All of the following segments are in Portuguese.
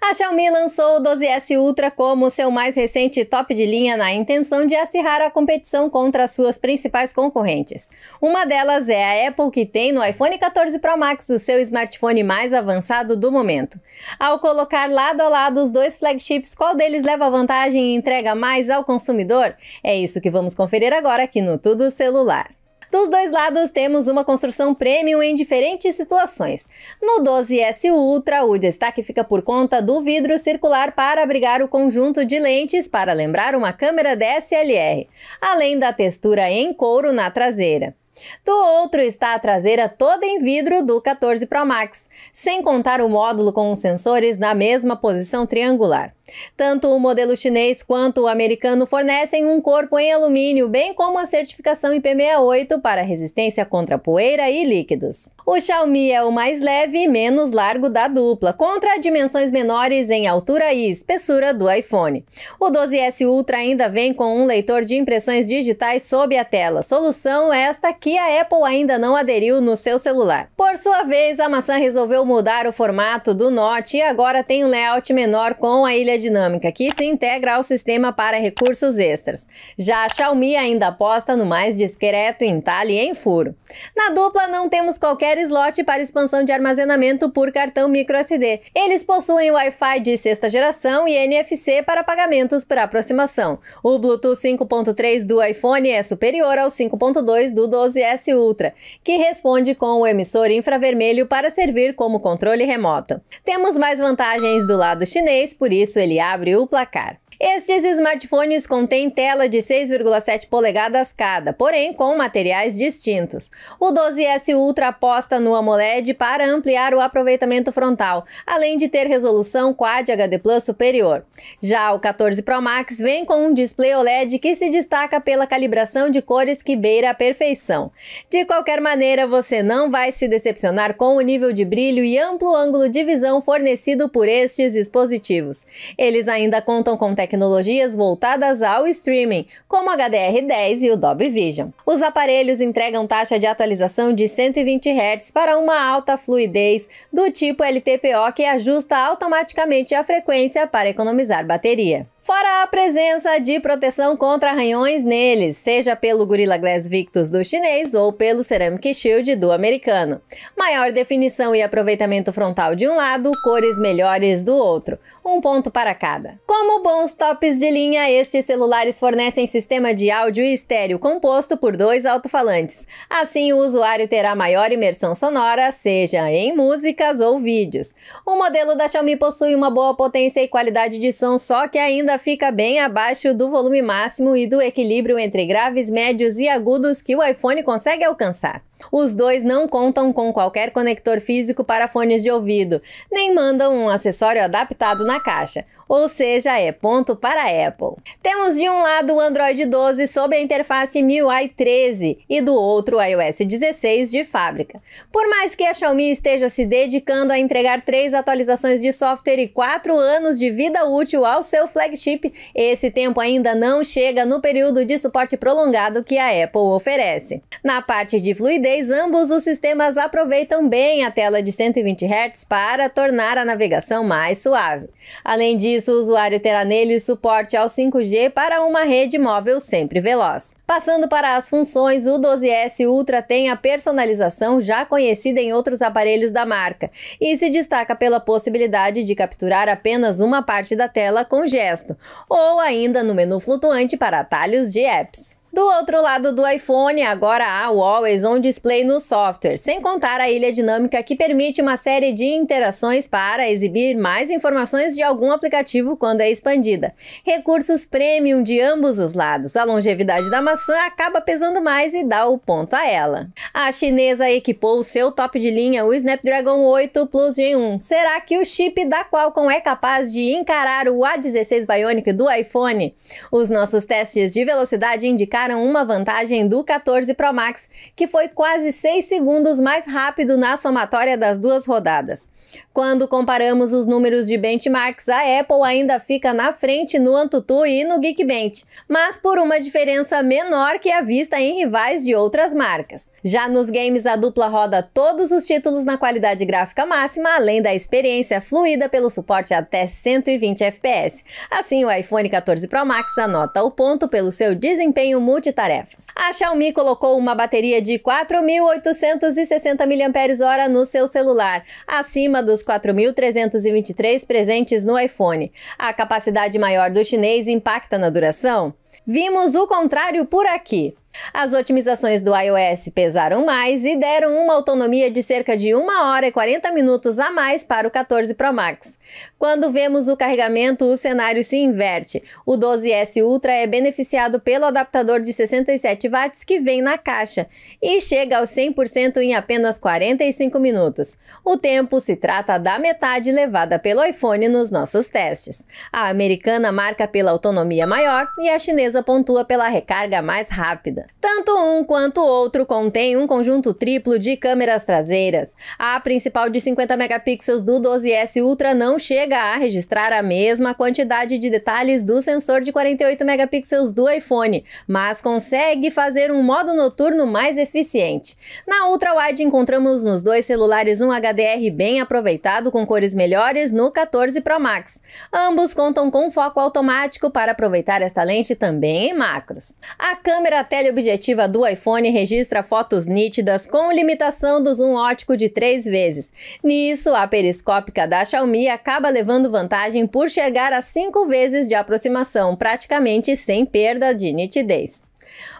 A Xiaomi lançou o 12S Ultra como seu mais recente top de linha na intenção de acirrar a competição contra suas principais concorrentes. Uma delas é a Apple, que tem no iPhone 14 Pro Max o seu smartphone mais avançado do momento. Ao colocar lado a lado os dois flagships, qual deles leva vantagem e entrega mais ao consumidor? É isso que vamos conferir agora aqui no Tudo Celular. Dos dois lados temos uma construção premium em diferentes situações. No 12S Ultra, o destaque fica por conta do vidro circular para abrigar o conjunto de lentes para lembrar uma câmera DSLR, além da textura em couro na traseira. Do outro está a traseira toda em vidro do 14 Pro Max, sem contar o módulo com os sensores na mesma posição triangular. Tanto o modelo chinês quanto o americano fornecem um corpo em alumínio, bem como a certificação IP68 para resistência contra poeira e líquidos. O Xiaomi é o mais leve e menos largo da dupla, contra dimensões menores em altura e espessura do iPhone. O 12S Ultra ainda vem com um leitor de impressões digitais sob a tela, solução esta que a Apple ainda não aderiu no seu celular. Por sua vez, a maçã resolveu mudar o formato do Note e agora tem um layout menor com a ilha dinâmica que se integra ao sistema para recursos extras. Já a Xiaomi ainda aposta no mais discreto entalhe em furo. Na dupla, não temos qualquer slot para expansão de armazenamento por cartão microSD. Eles possuem Wi-Fi de sexta geração e NFC para pagamentos por aproximação. O Bluetooth 5.3 do iPhone é superior ao 5.2 do 12S Ultra, que responde com o emissor infravermelho para servir como controle remoto. Temos mais vantagens do lado chinês, por isso ele abre o placar. Estes smartphones contêm tela de 6,7 polegadas cada, porém com materiais distintos. O 12S Ultra aposta no AMOLED para ampliar o aproveitamento frontal, além de ter resolução Quad HD Plus superior. Já o 14 Pro Max vem com um display OLED que se destaca pela calibração de cores que beira a perfeição. De qualquer maneira, você não vai se decepcionar com o nível de brilho e amplo ângulo de visão fornecido por estes dispositivos. Eles ainda contam com tecnologias voltadas ao streaming, como o HDR10 e o Dolby Vision. Os aparelhos entregam taxa de atualização de 120 Hz para uma alta fluidez do tipo LTPO que ajusta automaticamente a frequência para economizar bateria fora a presença de proteção contra arranhões neles, seja pelo Gorilla Glass Victus do chinês ou pelo Ceramic Shield do americano. Maior definição e aproveitamento frontal de um lado, cores melhores do outro, um ponto para cada. Como bons tops de linha, estes celulares fornecem sistema de áudio estéreo composto por dois alto-falantes. Assim, o usuário terá maior imersão sonora, seja em músicas ou vídeos. O modelo da Xiaomi possui uma boa potência e qualidade de som, só que ainda fica bem abaixo do volume máximo e do equilíbrio entre graves, médios e agudos que o iPhone consegue alcançar. Os dois não contam com qualquer conector físico para fones de ouvido, nem mandam um acessório adaptado na caixa, ou seja, é ponto para a Apple. Temos de um lado o Android 12 sob a interface MIUI 13 e do outro o iOS 16 de fábrica. Por mais que a Xiaomi esteja se dedicando a entregar três atualizações de software e quatro anos de vida útil ao seu flagship, esse tempo ainda não chega no período de suporte prolongado que a Apple oferece. Na parte de fluidez, ambos os sistemas aproveitam bem a tela de 120 Hz para tornar a navegação mais suave. Além disso, o usuário terá nele suporte ao 5G para uma rede móvel sempre veloz. Passando para as funções, o 12S Ultra tem a personalização já conhecida em outros aparelhos da marca e se destaca pela possibilidade de capturar apenas uma parte da tela com gesto, ou ainda no menu flutuante para atalhos de apps. Do outro lado do iPhone, agora há o Always On Display no software, sem contar a ilha dinâmica que permite uma série de interações para exibir mais informações de algum aplicativo quando é expandida. Recursos premium de ambos os lados. A longevidade da maçã acaba pesando mais e dá o ponto a ela. A chinesa equipou o seu top de linha, o Snapdragon 8 Plus Gen 1. Será que o chip da Qualcomm é capaz de encarar o A16 Bionic do iPhone? Os nossos testes de velocidade indicaram tiraram uma vantagem do 14 Pro Max, que foi quase 6 segundos mais rápido na somatória das duas rodadas. Quando comparamos os números de benchmarks, a Apple ainda fica na frente no Antutu e no Geekbench, mas por uma diferença menor que a vista em rivais de outras marcas. Já nos games, a dupla roda todos os títulos na qualidade gráfica máxima, além da experiência fluida pelo suporte até 120 FPS. Assim, o iPhone 14 Pro Max anota o ponto pelo seu desempenho multitarefas. A Xiaomi colocou uma bateria de 4.860 mAh no seu celular, acima dos 4.323 presentes no iPhone. A capacidade maior do chinês impacta na duração? Vimos o contrário por aqui. As otimizações do iOS pesaram mais e deram uma autonomia de cerca de 1 hora e 40 minutos a mais para o 14 Pro Max. Quando vemos o carregamento, o cenário se inverte. O 12S Ultra é beneficiado pelo adaptador de 67 watts que vem na caixa e chega aos 100% em apenas 45 minutos. O tempo se trata da metade levada pelo iPhone nos nossos testes. A americana marca pela autonomia maior e a chinesa empresa pontua pela recarga mais rápida. Tanto um quanto o outro contém um conjunto triplo de câmeras traseiras. A principal de 50 megapixels do 12S Ultra não chega a registrar a mesma quantidade de detalhes do sensor de 48 megapixels do iPhone, mas consegue fazer um modo noturno mais eficiente. Na Ultra Wide encontramos nos dois celulares um HDR bem aproveitado com cores melhores no 14 Pro Max. Ambos contam com foco automático para aproveitar esta lente também também em macros. A câmera teleobjetiva do iPhone registra fotos nítidas com limitação do zoom ótico de 3 vezes. Nisso, a periscópica da Xiaomi acaba levando vantagem por chegar a 5 vezes de aproximação, praticamente sem perda de nitidez.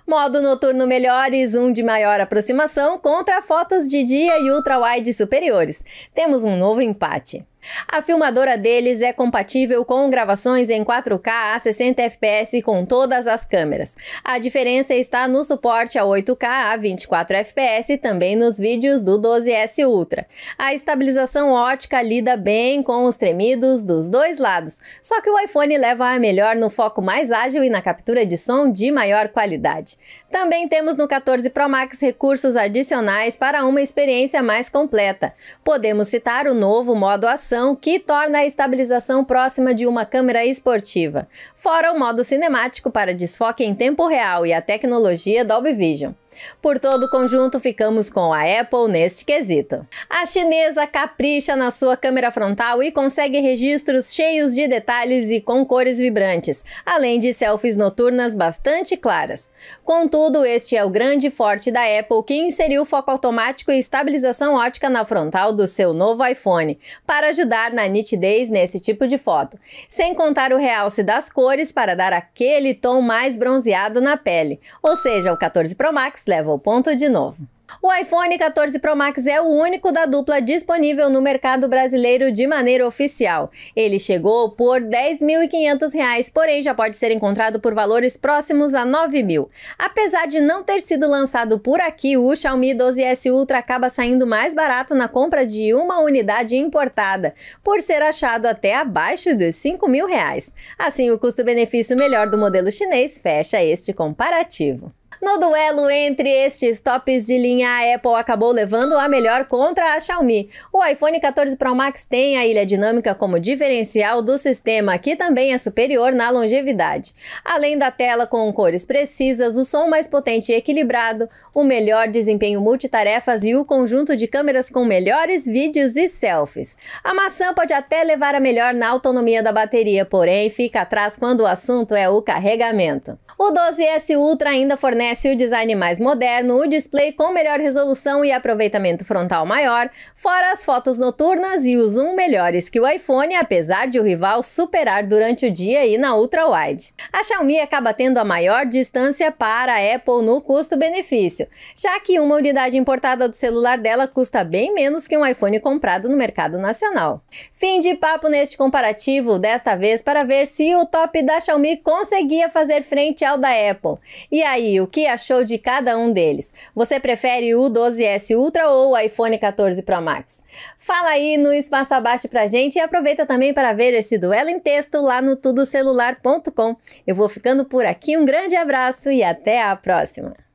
Modo noturno melhores, um de maior aproximação contra fotos de dia e ultra-wide superiores. Temos um novo empate. A filmadora deles é compatível com gravações em 4K a 60 fps com todas as câmeras. A diferença está no suporte a 8K a 24 fps também nos vídeos do 12S Ultra. A estabilização ótica lida bem com os tremidos dos dois lados, só que o iPhone leva a melhor no foco mais ágil e na captura de som de maior qualidade. Também temos no 14 Pro Max recursos adicionais para uma experiência mais completa. Podemos citar o novo modo ação que torna a estabilização próxima de uma câmera esportiva, fora o modo cinemático para desfoque em tempo real e a tecnologia Dolby Vision. Por todo o conjunto, ficamos com a Apple neste quesito. A chinesa capricha na sua câmera frontal e consegue registros cheios de detalhes e com cores vibrantes, além de selfies noturnas bastante claras. Contudo, este é o grande forte da Apple que inseriu foco automático e estabilização ótica na frontal do seu novo iPhone, para ajudar na nitidez nesse tipo de foto, sem contar o realce das cores para dar aquele tom mais bronzeado na pele. Ou seja, o 14 Pro Max leva o ponto de novo. O iPhone 14 Pro Max é o único da dupla disponível no mercado brasileiro de maneira oficial. Ele chegou por R$ 10.500, porém já pode ser encontrado por valores próximos a R$ 9.000. Apesar de não ter sido lançado por aqui, o Xiaomi 12S Ultra acaba saindo mais barato na compra de uma unidade importada, por ser achado até abaixo dos R$ 5.000. Assim, o custo-benefício melhor do modelo chinês fecha este comparativo. No duelo entre estes tops de linha, a Apple acabou levando a melhor contra a Xiaomi. O iPhone 14 Pro Max tem a ilha dinâmica como diferencial do sistema, que também é superior na longevidade. Além da tela com cores precisas, o som mais potente e equilibrado, o melhor desempenho multitarefas e o conjunto de câmeras com melhores vídeos e selfies. A maçã pode até levar a melhor na autonomia da bateria, porém fica atrás quando o assunto é o carregamento. O 12S Ultra ainda fornece fornece o design mais moderno, o display com melhor resolução e aproveitamento frontal maior, fora as fotos noturnas e o zoom melhores que o iPhone, apesar de o rival superar durante o dia e na ultra-wide. A Xiaomi acaba tendo a maior distância para a Apple no custo-benefício, já que uma unidade importada do celular dela custa bem menos que um iPhone comprado no mercado nacional. Fim de papo neste comparativo, desta vez para ver se o top da Xiaomi conseguia fazer frente ao da Apple. E aí, o que que achou de cada um deles. Você prefere o 12S Ultra ou o iPhone 14 Pro Max? Fala aí no espaço abaixo pra gente e aproveita também para ver esse duelo em texto lá no tudocelular.com. Eu vou ficando por aqui, um grande abraço e até a próxima!